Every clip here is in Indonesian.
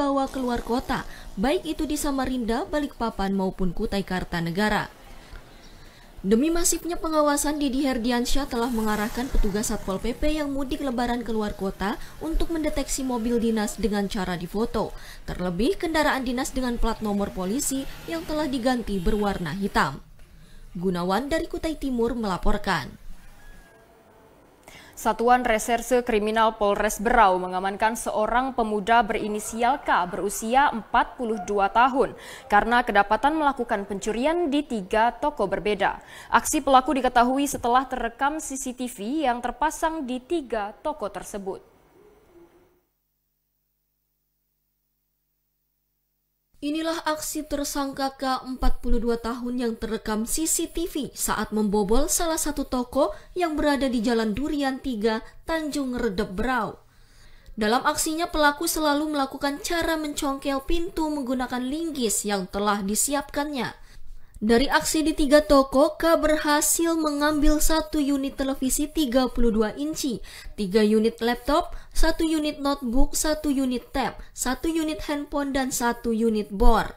dibawa keluar kota, baik itu di Samarinda, Balikpapan maupun Kutai Kartanegara. Demi masifnya pengawasan, Didi Herdiansyah telah mengarahkan petugas Satpol PP yang mudik lebaran keluar kota untuk mendeteksi mobil dinas dengan cara difoto, terlebih kendaraan dinas dengan plat nomor polisi yang telah diganti berwarna hitam. Gunawan dari Kutai Timur melaporkan. Satuan Reserse Kriminal Polres Berau mengamankan seorang pemuda berinisial K berusia 42 tahun karena kedapatan melakukan pencurian di tiga toko berbeda. Aksi pelaku diketahui setelah terekam CCTV yang terpasang di tiga toko tersebut. Inilah aksi tersangka K42 tahun yang terekam CCTV saat membobol salah satu toko yang berada di Jalan Durian 3, Tanjung Redep Berau. Dalam aksinya pelaku selalu melakukan cara mencongkel pintu menggunakan linggis yang telah disiapkannya. Dari aksi di tiga toko, K berhasil mengambil satu unit televisi 32 inci, tiga unit laptop, satu unit notebook, satu unit tab, satu unit handphone, dan satu unit board.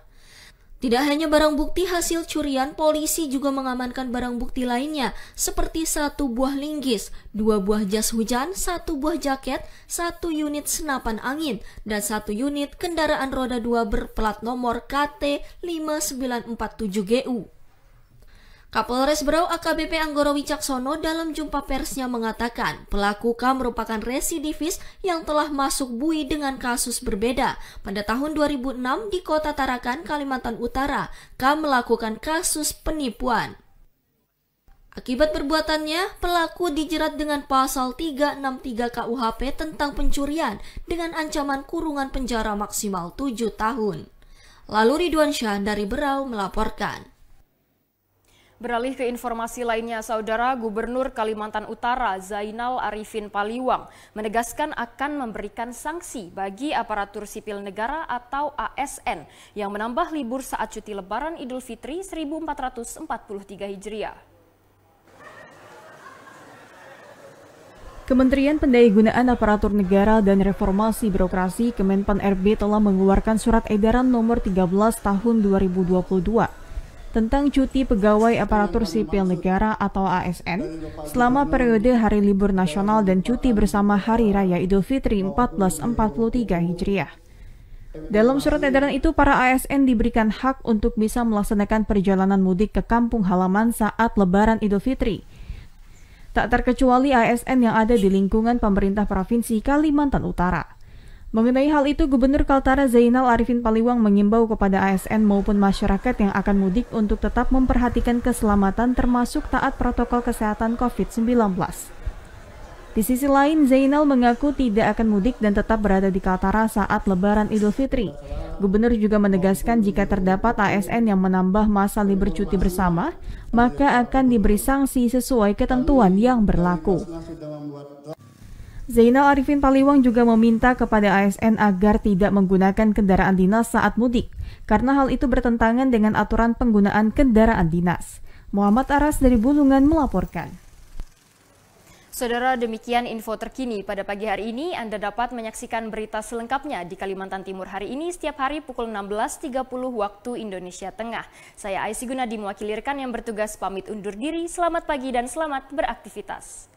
Tidak hanya barang bukti hasil curian, polisi juga mengamankan barang bukti lainnya seperti satu buah linggis, dua buah jas hujan, satu buah jaket, satu unit senapan angin, dan satu unit kendaraan roda dua berplat nomor KT 5947GU. Kapolres Brau AKBP Anggoro Wicaksono dalam jumpa persnya mengatakan pelaku K merupakan residivis yang telah masuk bui dengan kasus berbeda. Pada tahun 2006 di kota Tarakan, Kalimantan Utara, K melakukan kasus penipuan. Akibat perbuatannya, pelaku dijerat dengan pasal 363 KUHP tentang pencurian dengan ancaman kurungan penjara maksimal 7 tahun. Lalu Ridwan Syah dari Berau melaporkan. Beralih ke informasi lainnya, Saudara Gubernur Kalimantan Utara Zainal Arifin Paliwang menegaskan akan memberikan sanksi bagi aparatur sipil negara atau ASN yang menambah libur saat cuti lebaran Idul Fitri 1443 Hijriah. Kementerian Pendayagunaan Aparatur Negara dan Reformasi Birokrasi Kemenpan RB telah mengeluarkan surat edaran nomor 13 tahun 2022 tentang cuti pegawai aparatur sipil negara atau ASN selama periode hari libur nasional dan cuti bersama Hari Raya Idul Fitri 1443 Hijriah. Dalam surat edaran itu, para ASN diberikan hak untuk bisa melaksanakan perjalanan mudik ke kampung halaman saat Lebaran Idul Fitri. Tak terkecuali ASN yang ada di lingkungan pemerintah Provinsi Kalimantan Utara. Mengenai hal itu, Gubernur Kaltara Zainal Arifin Paliwang mengimbau kepada ASN maupun masyarakat yang akan mudik untuk tetap memperhatikan keselamatan termasuk taat protokol kesehatan COVID-19. Di sisi lain, Zainal mengaku tidak akan mudik dan tetap berada di Kaltara saat Lebaran Idul Fitri. Gubernur juga menegaskan jika terdapat ASN yang menambah masa libur cuti bersama, maka akan diberi sanksi sesuai ketentuan yang berlaku. Zainal Arifin Paliwang juga meminta kepada ASN agar tidak menggunakan kendaraan dinas saat mudik, karena hal itu bertentangan dengan aturan penggunaan kendaraan dinas. Muhammad Aras dari Bulungan melaporkan. Saudara, demikian info terkini pada pagi hari ini. Anda dapat menyaksikan berita selengkapnya di Kalimantan Timur hari ini setiap hari pukul 16.30 waktu Indonesia Tengah. Saya Aisy Gunadi mewakilirkan yang bertugas pamit undur diri. Selamat pagi dan selamat beraktivitas.